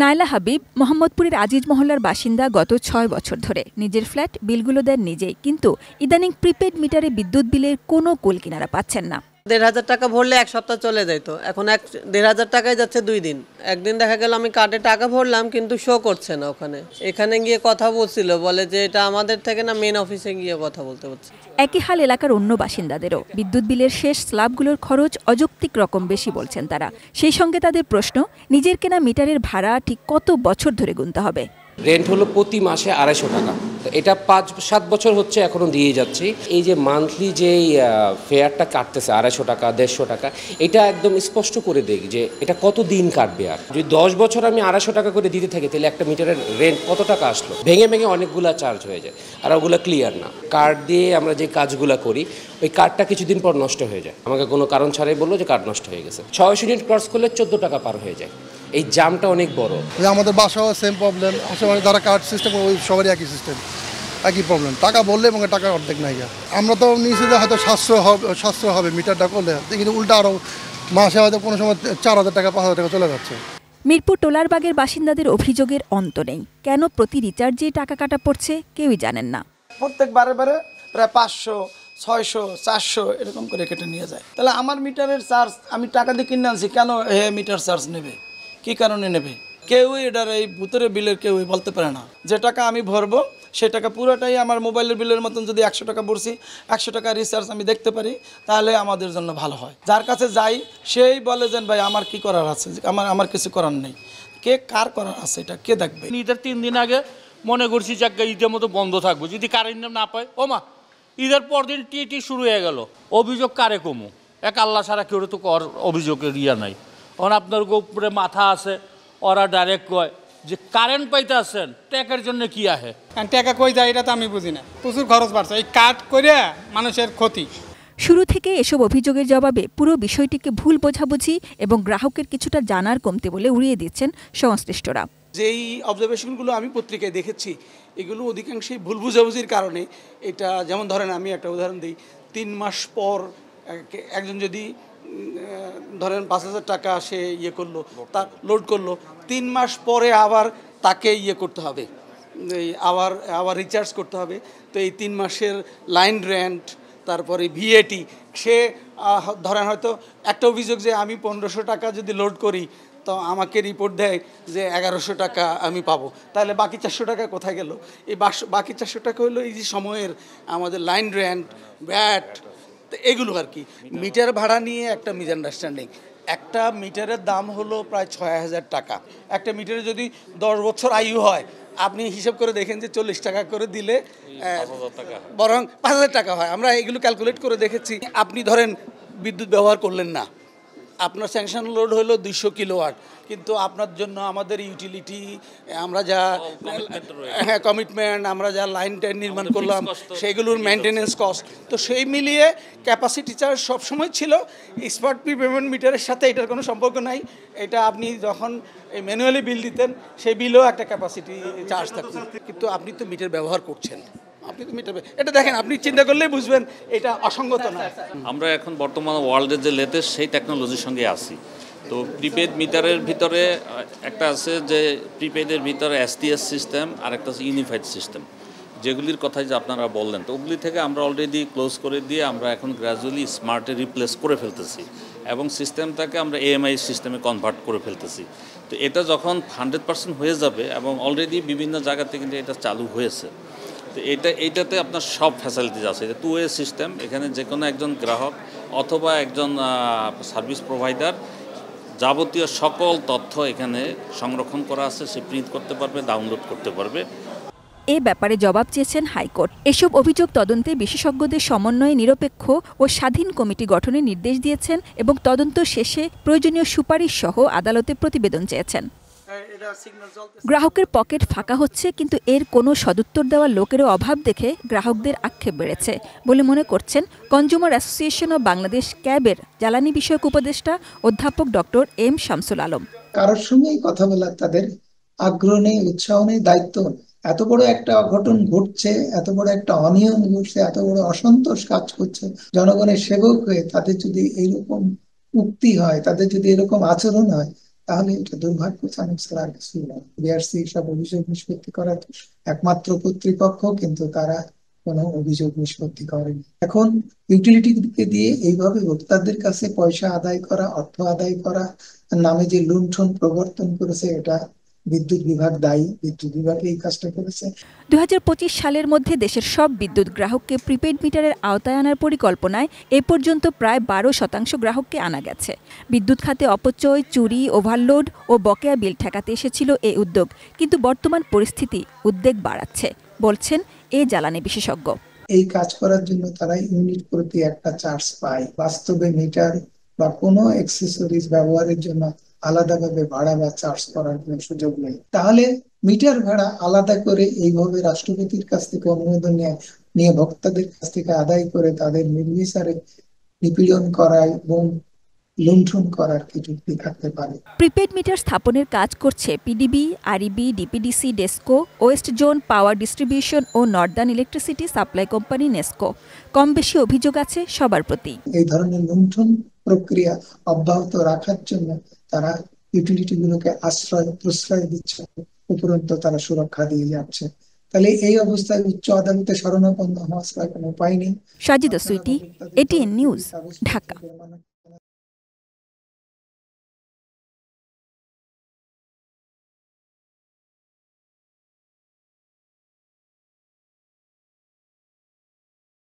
নাইলা হাবিব মোহাম্মদপুরের আজিজ মহল্লার বাসিন্দা গত ছয় বছর ধরে নিজের ফ্ল্যাট বিলগুলো দেন নিজেই কিন্তু ইদানিং প্রিপেড মিটারে বিদ্যুৎ বিলের কোনো কুল কিনারা পাচ্ছেন না দেড় হাজার টাকা ভরলে এক সপ্তাহ চলে যাইতো এখন এক দেড় হাজার টাকায় যাচ্ছে দুই দিন একদিন দেখা গেল আমি কার্ডে টাকা ভরলাম কিন্তু শো করছে না ওখানে এখানে গিয়ে কথা বলছিল বলে যে এটা আমাদের থেকে না মেন অফিসে গিয়ে কথা বলতে হচ্ছে একই হাল এলাকার অন্য বাসিন্দাদেরও বিদ্যুৎ বিলের শেষ স্ল্যাবগুলোর খরচ অযৌক্তিক রকম বেশি বলছেন তারা সেই সঙ্গে তাদের প্রশ্ন নিজের কেনা মিটারের ভাড়া ঠিক কত বছর ধরে গুনতে হবে রেন্ট হলো প্রতি মাসে আড়াইশো টাকা এটা পাঁচ সাত বছর হচ্ছে এখনও দিয়ে যাচ্ছি এই যে মান্থলি যে ফেয়ারটা কাটতেছে আড়াইশো টাকা দেড়শো টাকা এটা একদম স্পষ্ট করে দেখ যে এটা কত দিন কাটবে আর যদি দশ বছর আমি আড়াইশো টাকা করে দিতে থাকি তাহলে একটা মিটারের রেন্ট কত টাকা আসলো ভেঙে ভেঙে অনেকগুলো চার্জ হয়ে যায় আর ওগুলো ক্লিয়ার না কার্ড দিয়ে আমরা যে কাজগুলো করি ওই কার্ডটা কিছুদিন পর নষ্ট হয়ে যায় আমাকে কোনো কারণ ছাড়াই বললো যে কার্ড নষ্ট হয়ে গেছে ছয়শো ইউনিট ক্রস করলে চোদ্দো টাকা পার হয়ে যায় এই জামটা অনেক বড় আমাদের বাসাও সেম প্রবলেম আশেপাশে যারা কার্ড সিস্টেম ওই সবারই একই সিস্টেম একই প্রবলেম টাকা বললে এবং টাকা অর্ধেক নাই আমরা তো নিয়েছি হয়তো সাশ্রয় হবে সাশ্রয় হবে মিটারটা করলে কিন্তু উল্টা আরও মাসে হয়তো কোনো সময় চার হাজার টাকা পাঁচ হাজার টাকা চলে যাচ্ছে মিরপুর টোলারবাগের বাসিন্দাদের অভিযোগের অন্ত নেই কেন প্রতি রিচার্জে টাকা কাটা পড়ছে কেউই জানেন না প্রত্যেক বারে বারে প্রায় পাঁচশো ছয়শো চারশো এরকম করে কেটে নিয়ে যায় তাহলে আমার মিটারের চার্জ আমি টাকা দিয়ে কিনে আনছি কেন হে মিটার চার্জ নেবে কি কারণে নেবে কেউই এটার এই ভূতরে বিলের কেউই বলতে পারে না যে টাকা আমি ভরবো সে টাকা পুরোটাই আমার মোবাইলের বিলের মতন যদি একশো টাকা ভরছি একশো টাকা রিচার্জ আমি দেখতে পারি তাহলে আমাদের জন্য ভালো হয় যার কাছে যাই সেই বলে যেন ভাই আমার কি করার আছে আমার আমার কিছু করার নেই কে কার করার আছে এটা কে দেখবে ঈদের তিন দিন আগে মনে করছি যাকে ঈদের মতো বন্ধ থাকবো যদি কারেন্ট না পায় ও মা ঈদের পর দিন টি টি শুরু হয়ে গেল অভিযোগ কারে কমু এক আল্লাহ ছাড়া কেউ তো কর অভিযোগের ইয়া নাই এখন আপনার উপরে মাথা আছে ওরা ডাইরেক্ট কয় যে কারেন্ট পাইতে আছেন ট্যাকের জন্য কি আহে ট্যাকা কই যায় এটা তো আমি বুঝি না প্রচুর খরচ বাড়ছে এই কাট করে মানুষের ক্ষতি শুরু থেকে এসব অভিযোগের জবাবে পুরো বিষয়টিকে ভুল বোঝাবুঝি এবং গ্রাহকের কিছুটা জানার কমতে বলে উড়িয়ে দিচ্ছেন সংশ্লিষ্টরা যেই অবজারভেশনগুলো আমি পত্রিকায় দেখেছি এগুলো অধিকাংশই ভুল বোঝাবুঝির কারণে এটা যেমন ধরেন আমি একটা উদাহরণ দিই তিন মাস পর একজন যদি ধরেন পাঁচ হাজার টাকা সে ইয়ে করলো তা লোড করলো তিন মাস পরে আবার তাকে ইয়ে করতে হবে আবার আবার রিচার্জ করতে হবে তো এই তিন মাসের লাইন রেন্ট তারপরে ভিএটি সে ধরেন হয়তো একটা অভিযোগ যে আমি পনেরোশো টাকা যদি লোড করি তো আমাকে রিপোর্ট দেয় যে এগারোশো টাকা আমি পাবো তাহলে বাকি চারশো টাকা কোথায় গেল এই বাকি চারশো টাকা হলো এই যে সময়ের আমাদের লাইন রেন্ট ব্যাট এগুলো আর কি মিটার ভাড়া নিয়ে একটা আন্ডারস্ট্যান্ডিং একটা মিটারের দাম হলো প্রায় ছয় হাজার টাকা একটা মিটারে যদি দশ বছর আয়ু হয় আপনি হিসাব করে দেখেন যে চল্লিশ টাকা করে দিলে বরং পাঁচ হাজার টাকা হয় আমরা এগুলো ক্যালকুলেট করে দেখেছি আপনি ধরেন বিদ্যুৎ ব্যবহার করলেন না আপনার স্যাংশন লোড হলো দুইশো কিলোওয়াট কিন্তু আপনার জন্য আমাদের ইউটিলিটি আমরা যা হ্যাঁ কমিটমেন্ট আমরা যা লাইন টাইন নির্মাণ করলাম সেগুলোর মেনটেনেন্স কস্ট তো সেই মিলিয়ে ক্যাপাসিটি চার্জ সবসময় ছিল স্মার্ট পি পেমেন্ট মিটারের সাথে এটার কোনো সম্পর্ক নাই এটা আপনি যখন ম্যানুয়ালি বিল দিতেন সেই বিলও একটা ক্যাপাসিটি চার্জ থাকতো কিন্তু আপনি তো মিটার ব্যবহার করছেন আপনি মিটাবে এটা দেখেন আপনি চিন্তা করলেই বুঝবেন এটা অসঙ্গত না আচ্ছা, আচ্ছা, আচ্ছা। আমরা এখন বর্তমান ওয়ার্ল্ডের যে লেটেস্ট সেই টেকনোলজির সঙ্গে আছি তো প্রিপেড মিটারের ভিতরে একটা আছে যে প্রিপেডের ভিতরে এসটিএস সিস্টেম আর একটা আছে ইউনিফাইড সিস্টেম যেগুলির কথা যে আপনারা বললেন তো ওগুলি থেকে আমরা অলরেডি ক্লোজ করে দিয়ে আমরা এখন গ্র্যাজুয়ালি স্মার্টে রিপ্লেস করে ফেলতেছি এবং সিস্টেমটাকে আমরা এএমআই সিস্টেমে কনভার্ট করে ফেলতেছি তো এটা যখন হান্ড্রেড পার্সেন্ট হয়ে যাবে এবং অলরেডি বিভিন্ন জায়গাতে কিন্তু এটা চালু হয়েছে তো এটা এইটাতে আপনার সব ফ্যাসিলিটিস আছে এটা টু ওয়ে সিস্টেম এখানে যে কোনো একজন গ্রাহক অথবা একজন সার্ভিস প্রোভাইডার যাবতীয় সকল তথ্য এখানে সংরক্ষণ করা আছে সে প্রিন্ট করতে পারবে ডাউনলোড করতে পারবে এ ব্যাপারে জবাব চেয়েছেন হাইকোর্ট এসব অভিযোগ তদন্তে বিশেষজ্ঞদের সমন্বয়ে নিরপেক্ষ ও স্বাধীন কমিটি গঠনের নির্দেশ দিয়েছেন এবং তদন্ত শেষে প্রয়োজনীয় সুপারিশ সহ আদালতে প্রতিবেদন চেয়েছেন গ্রাহকের পকেট ফাঁকা হচ্ছে কিন্তু এর কোনো সদুত্তর দেওয়া লোকেরও অভাব দেখে গ্রাহকদের আক্ষেপ বেড়েছে বলে মনে করছেন কনজুমার অ্যাসোসিয়েশন অব বাংলাদেশ ক্যাবের জ্বালানি বিষয়ক উপদেষ্টা অধ্যাপক ডক্টর এম শামসুল আলম কারোর সঙ্গেই কথা বলা তাদের আগ্রহ নেই উৎসাহ নেই দায়িত্ব এত বড় একটা অঘটন ঘটছে এত বড় একটা অনিয়ম ঘটছে এত বড় অসন্তোষ কাজ করছে জনগণের সেবক হয়ে তাদের যদি এইরকম উক্তি হয় তাদের যদি এরকম আচরণ হয় তাহলে এটা দুর্ভাগ্য বিআরসি সব অভিযোগ নিষ্পত্তি করার একমাত্র কর্তৃপক্ষ কিন্তু তারা কোনো অভিযোগ নিষ্পত্তি করেনি এখন ইউটিলিটি দিকে দিয়ে এইভাবে ভোক্তাদের কাছে পয়সা আদায় করা অর্থ আদায় করা নামে যে লুণ্ঠন প্রবর্তন করেছে এটা বিদ্যুৎ বিভাগ দায়ী বিদ্যুৎ বিভাগ এই কাজটা করেছে দু সালের মধ্যে দেশের সব বিদ্যুৎ গ্রাহককে প্রিপেড মিটারের আওতায় আনার পরিকল্পনায় এ পর্যন্ত প্রায় বারো শতাংশ গ্রাহককে আনা গেছে বিদ্যুৎ খাতে অপচয় চুরি ওভারলোড ও বকেয়া বিল ঠেকাতে এসেছিল এই উদ্যোগ কিন্তু বর্তমান পরিস্থিতি উদ্বেগ বাড়াচ্ছে বলছেন এ জ্বালানি বিশেষজ্ঞ এই কাজ করার জন্য তারা ইউনিট প্রতি একটা চার্জ পায় বাস্তবে মিটার বা কোনো অ্যাক্সেসরিজ ব্যবহারের জন্য আলাদাভাবে ভাড়া বা চার্জ করার কোনো সুযোগ নেই তাহলে মিটার ভাড়া আলাদা করে এইভাবে রাষ্ট্রপতির কাছ থেকে অনুমোদন নিয়ে ভক্তাদের কাছ থেকে আদায় করে তাদের নির্বিচারে নিপীড়ন করায় এবং লুণ্ঠন করার কি যুক্তি থাকতে পারে প্রিপেড মিটার স্থাপনের কাজ করছে PDB REB DPDC DESCO west zone power distribution ও northern electricity supply company NESCO কম বেশি অভিযোগ আছে সবার প্রতি এই ধরনের লুণ্ঠন প্রক্রিয়া অব্যাহত রাখার জন্য তারা ইউটিলিটি গুলোকে আশ্রয় প্রশ্রয় দিচ্ছে উপরন্ত তারা সুরক্ষা দিয়ে যাচ্ছে তাহলে এই অবস্থায় উচ্চ আদালতে শরণাপন্ন হওয়া ছাড়া কোনো উপায় নেই সাজিদা সুইটি এটিএন নিউজ ঢাকা